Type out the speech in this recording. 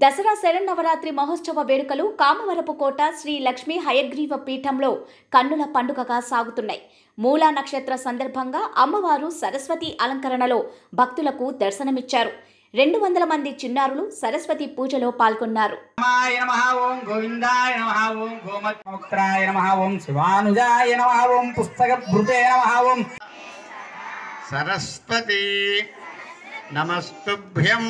దసరా శరన్నవరాత్రి మహోత్సవ వేడుకలు కామవరపు కోట శ్రీ లక్ష్మీ హయగ్రీవ పీఠంలో కన్నుల పండుగగా సాగుతున్నాయి మూలా నక్షత్ర సందర్భంగా అమ్మవారు సరస్వతి అలంకరణలో భక్తులకు దర్శనమిచ్చారు రెండు వందల మంది చిన్నారులు సరస్వతి పూజలో పాల్గొన్నారు సరస్వతి నమస్తుభ్యం